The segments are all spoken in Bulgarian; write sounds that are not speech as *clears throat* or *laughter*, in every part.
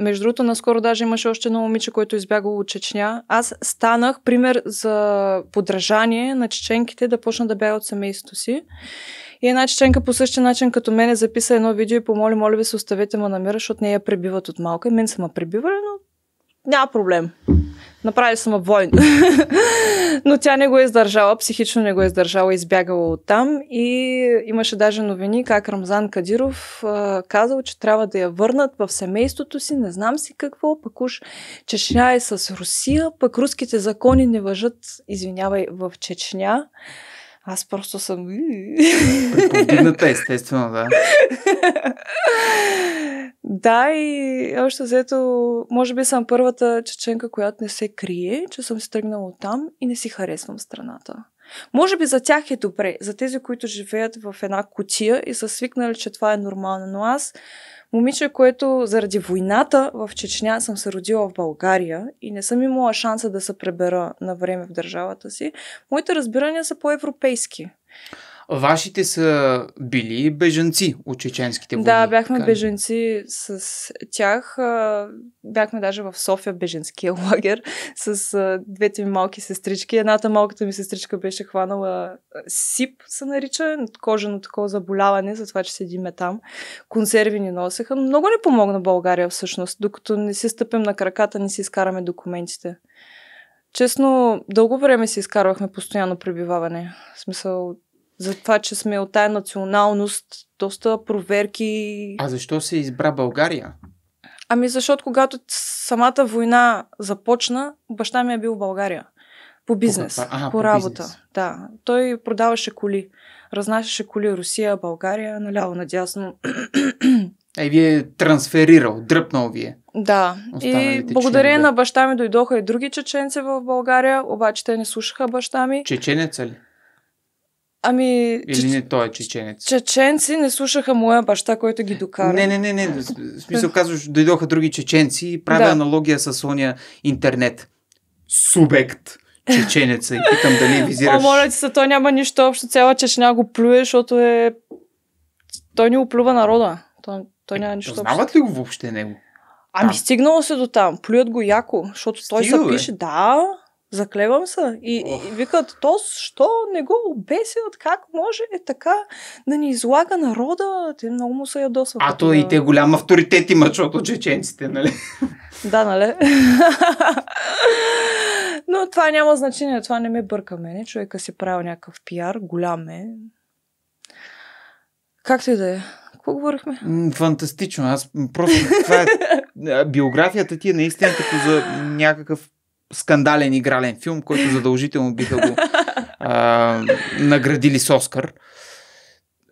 Между другото, наскоро даже имаше още едно момиче, което избягало от Чечня. Аз станах пример за подражание на чеченките да почна да бяга от семейството си. И една чеченка по същия начин като мене записа едно видео и помоли, моля ви се оставете ме намира, защото нея пребиват от малка. И мен са ме пребивали, но няма проблем. Направи съм войн. *laughs* Но тя не го е издържала, психично не го е издържала, избягала от там и имаше даже новини как Рамзан Кадиров а, казал, че трябва да я върнат в семейството си, не знам си какво, пък уж Чечня е с Русия, пък руските закони не въжат, извинявай, в Чечня. Аз просто съм... Приповдигната естествено, да. *laughs* Да, и още взето, може би съм първата чеченка, която не се крие, че съм се тръгнала от там и не си харесвам страната. Може би за тях е добре, за тези, които живеят в една котия и са свикнали, че това е нормално, но аз момиче, което заради войната в Чечня съм се родила в България и не съм имала шанса да се пребера на време в държавата си, моите разбирания са по-европейски. Вашите са били бежанци от чеченските войни. Да, бяхме така. бежанци с тях. Бяхме даже в София беженския *laughs* лагер с двете ми малки сестрички. Едната малката ми сестричка беше хванала СИП, се нарича, кожено такова заболяване, за това, че седиме там. Консерви ни носеха. Много не помогна България всъщност, докато не си стъпим на краката, не си изкараме документите. Честно, дълго време си изкарвахме постоянно пребиваване. В смисъл, за това, че сме от тая националност, доста проверки. А защо се избра България? Ами защото когато самата война започна, баща ми е бил в България. По бизнес, по, а, по, по работа. Бизнес. Да. Той продаваше коли. Разнасяше коли Русия, България, наляво, надясно. Е, вие е трансферирал, дръпнал вие. Да. и благодарение членове. на баща ми дойдоха и други чеченци в България, обаче те не слушаха баща ми. Чеченеца ли? Ами... Или не той е чеченец. Чеченци не слушаха моя баща, който ги докара. Не, не, не, не. В смисъл казваш, дойдоха други чеченци и правя да. аналогия с ония интернет. Субект чеченеца и питам дали визираш... О, моля ти се, той няма нищо общо. Цяла Чечня го плюе, защото е... Той ни оплюва народа. Той, той е, няма нищо общо. Знават ли го въобще него? Ами стигнало се до там. Плюят го яко, защото той се пише... Да, Заклевам се. И, и викат, то що не го обесят? Как може е така да ни излага народа? Те много му се ядосват. А то и те голям авторитет има, защото чеченците, нали? *laughs* Да, нали? *laughs* Но това няма значение, това не ме бърка мене. Човека си правил някакъв пиар, голям е. Как ти да е. Какво говорихме? Фантастично. Аз просто това е... *laughs* Биографията ти е наистина като за някакъв скандален игрален филм, който задължително биха го *laughs* а, наградили с Оскар.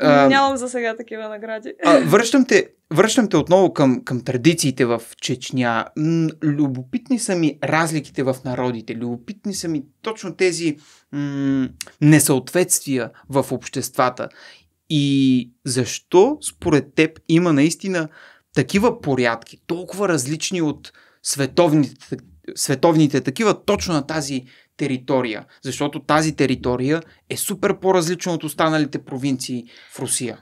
А, Нямам за сега такива награди. А, връщам, те, връщам те отново към, към традициите в Чечня. М, любопитни са ми разликите в народите. Любопитни са ми точно тези м- несъответствия в обществата. И защо според теб има наистина такива порядки, толкова различни от световните световните такива точно на тази територия, защото тази територия е супер по-различна от останалите провинции в Русия.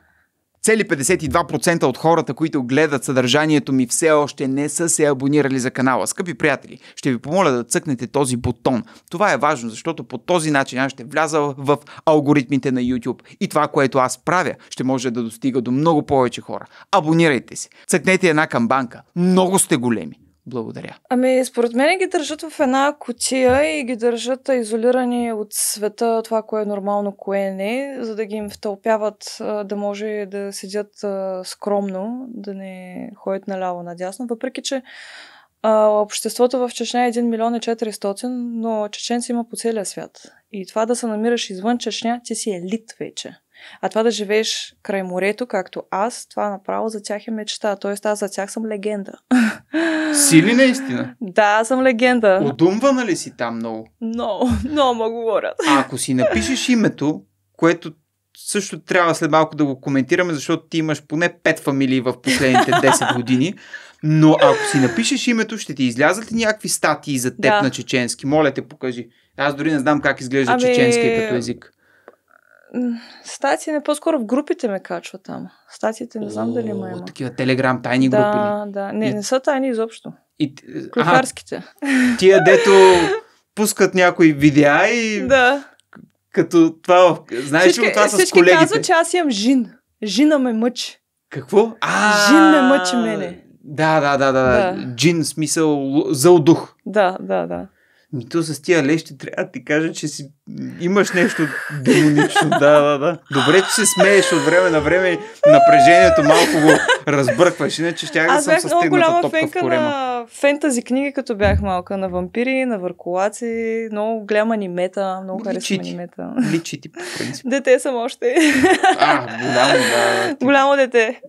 Цели 52% от хората, които гледат съдържанието ми все още не са се абонирали за канала. Скъпи приятели, ще ви помоля да цъкнете този бутон. Това е важно, защото по този начин аз ще вляза в алгоритмите на YouTube и това, което аз правя, ще може да достига до много повече хора. Абонирайте се, цъкнете една камбанка. Много сте големи. Благодаря. Ами, според мен ги държат в една котия и ги държат изолирани от света, това кое е нормално, кое не, за да ги им втълпяват да може да седят скромно, да не ходят наляво-надясно, въпреки че а, обществото в Чечня е 1 милион и 400, но чеченци има по целия свят. И това да се намираш извън Чечня, ти си елит вече. А това да живееш край морето, както аз, това направо за тях е мечта. Тоест аз за тях съм легенда. *laughs* Си ли наистина? Да, съм легенда. Удумвана ли си там много? Много, много ма говорят. А ако си напишеш името, което също трябва след малко да го коментираме, защото ти имаш поне пет фамилии в последните 10 *laughs* години. Но ако си напишеш името, ще ти излязат ли някакви статии за теб да. на чеченски? Моля те, покажи. Аз дори не знам как изглежда ами... чеченски като език статии не по-скоро в групите ме качва там. Статиите не знам О, дали има. Такива телеграм тайни да, групи. Да, да. Не, и... не са тайни изобщо. И... Клюкарските. А, тия *laughs* дето пускат някои видеа и... Да. Като това... Знаеш ли това с колегите? казват, че аз имам жин. Жина ме мъчи. Какво? А, жин ме мъчи мене. Да, да, да, да. да. Джин, смисъл, зъл дух. Да, да, да. Ми то с тия лещи трябва да ти кажа, че си... имаш нещо демонично. да, да, да. Добре, че се смееш от време на време. Напрежението малко го разбъркваш. Иначе ще да съм с много голяма фенка на фентази книги, като бях малка. На вампири, на върколаци. Много голяма анимета. Много харесвам анимета. Личи ти, по принцип. Дете съм още. а, голямо, да. Ти... Голямо дете.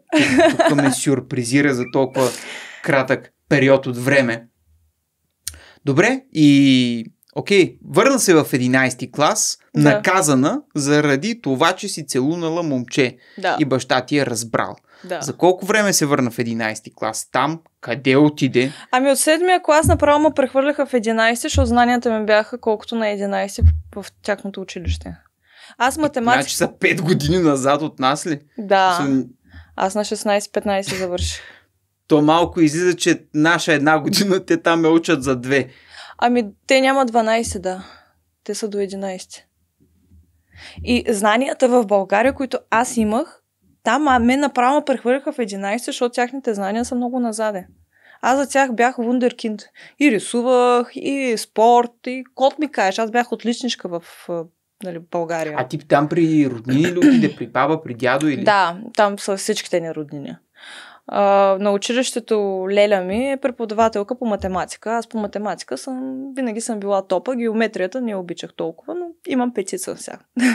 Тук ме сюрпризира за толкова кратък период от време. Добре, и окей, върна се в 11-ти клас, да. наказана заради това, че си целунала момче да. и баща ти е разбрал. Да. За колко време се върна в 11-ти клас? Там? Къде отиде? Ами от 7-я клас направо ме прехвърляха в 11-ти, защото знанията ми бяха колкото на 11-ти в тяхното училище. Аз е, математика... Значи са 5 години назад от нас ли? Да. Аз на 16-15 завърших то малко излиза, че наша една година те там ме учат за две. Ами, те няма 12, да. Те са до 11. И знанията в България, които аз имах, там а ме направо прехвърлиха в 11, защото тяхните знания са много назаде. Аз за тях бях вундеркинд. И рисувах, и спорт, и кот ми кажеш. Аз бях отличничка в нали, България. А ти там при роднини ли отиде? При баба, при дядо или? Да, там са всичките ни роднини а, на училището Леля ми е преподавателка по математика. Аз по математика съм, винаги съм била топа, геометрията не обичах толкова, но имам петица сега. *laughs*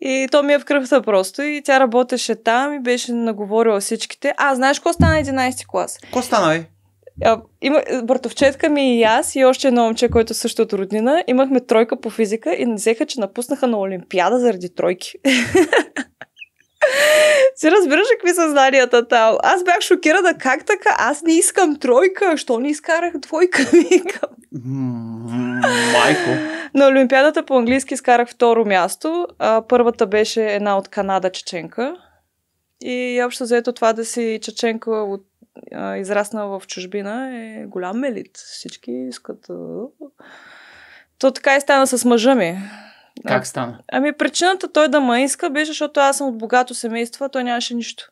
И то ми е в кръвта просто. И тя работеше там и беше наговорила всичките. А, знаеш какво стана 11 ти клас? Какво стана, бе? Има, братовчетка ми и аз и още едно момче, което също е от роднина, имахме тройка по физика и не взеха, че напуснаха на Олимпиада заради тройки. *laughs* Се разбираш какви са знанията там. Аз бях шокирана. Как така? Аз не искам тройка. Що не изкарах двойка? *laughs* Викам. Майко. На Олимпиадата по английски изкарах второ място. А, първата беше една от Канада чеченка. И общо заето това да си чеченка от а, израснала в чужбина е голям мелит. Всички искат. То така и стана с мъжа ми. Как стана? Ами причината той да ме иска беше, защото аз съм от богато семейство, а той нямаше нищо.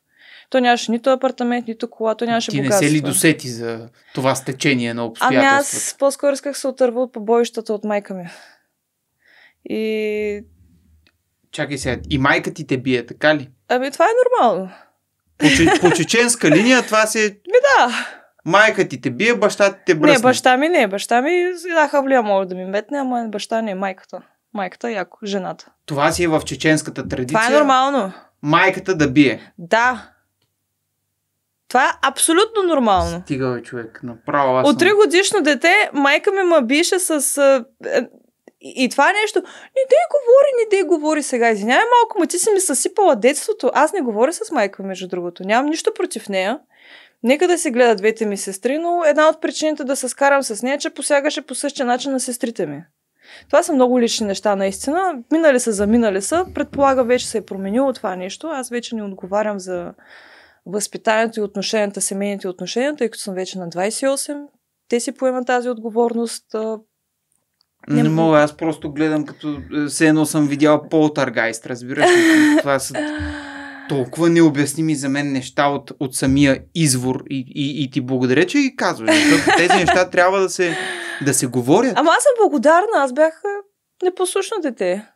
Той нямаше нито апартамент, нито кола, той нямаше Ти богатство. не се ли досети за това стечение на обстоятелствата? Ами аз по-скоро исках се отърва от побоищата от майка ми. И... Чакай сега, и майка ти те бие, така ли? Ами това е нормално. По, че, по чеченска линия това си. Ми да. Майка ти те бие, баща ти те бръсне. Не, баща ми не, баща ми дахавлия мога да ми метне, ама баща не е майката майката, яко жената. Това си е в чеченската традиция. Това е нормално. Майката да бие. Да. Това е абсолютно нормално. Стига, бе, човек. Направо аз От 3 годишно дете майка ми ма бише с... Е, и това е нещо. Не дей говори, не дей говори сега. Извинявай малко, ма ти си ми съсипала детството. Аз не говоря с майка, между другото. Нямам нищо против нея. Нека да се гледат двете ми сестри, но една от причините да се скарам с нея, е, че посягаше по същия начин на сестрите ми. Това са много лични неща, наистина. Минали са, заминали са. Предполага, вече се е променило това нещо. Аз вече не отговарям за възпитанието и отношенията, семейните отношения, тъй като съм вече на 28. Те си поемат тази отговорност. Не, не мога, аз просто гледам като е, все едно съм видял полтаргайст, разбираш ли? *laughs* Това са толкова необясними за мен неща от, от самия извор и, и, и ти благодаря, че ги казваш. тези неща трябва да се да се говорят. Ама аз съм благодарна, аз бях непослушно дете.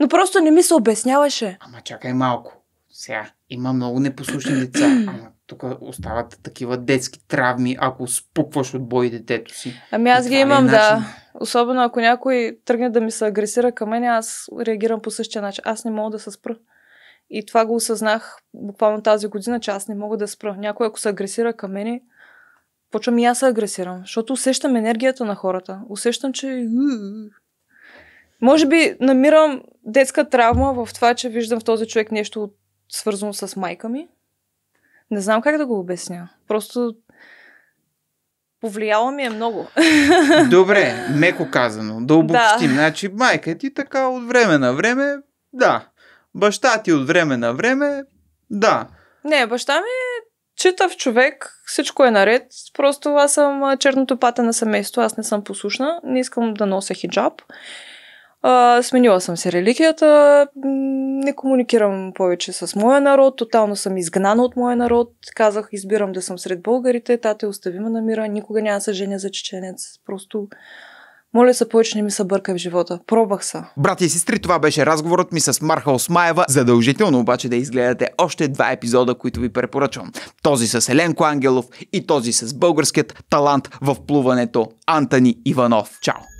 Но просто не ми се обясняваше. Ама чакай малко. Сега има много непослушни деца. *clears throat* Ама тук остават такива детски травми, ако спукваш от бой детето си. Ами аз ги е имам, е да. Особено ако някой тръгне да ми се агресира към мен, аз реагирам по същия начин. Аз не мога да се спра. И това го осъзнах буквално тази година, че аз не мога да спра. Някой ако се агресира към мене, почвам и аз се агресирам, защото усещам енергията на хората. Усещам, че... Може би намирам детска травма в това, че виждам в този човек нещо свързано с майка ми. Не знам как да го обясня. Просто повлияла ми е много. *laughs* Добре, меко казано. Да обобщим. Да. Значи майка ти така от време на време, да. Баща ти от време на време, да. Не, баща ми е читав човек, всичко е наред. Просто аз съм черното пата на семейство, аз не съм послушна, не искам да нося хиджаб. А, сменила съм се религията, не комуникирам повече с моя народ, тотално съм изгнана от моя народ. Казах, избирам да съм сред българите, тате остави ме на мира, никога няма съжение се женя за чеченец. Просто моля се, повече не ми се бъркай в живота. Пробах са. Брати и сестри, това беше разговорът ми с Марха Осмаева. Задължително обаче да изгледате още два епизода, които ви препоръчвам. Този с Еленко Ангелов и този с българският талант в плуването Антони Иванов. Чао!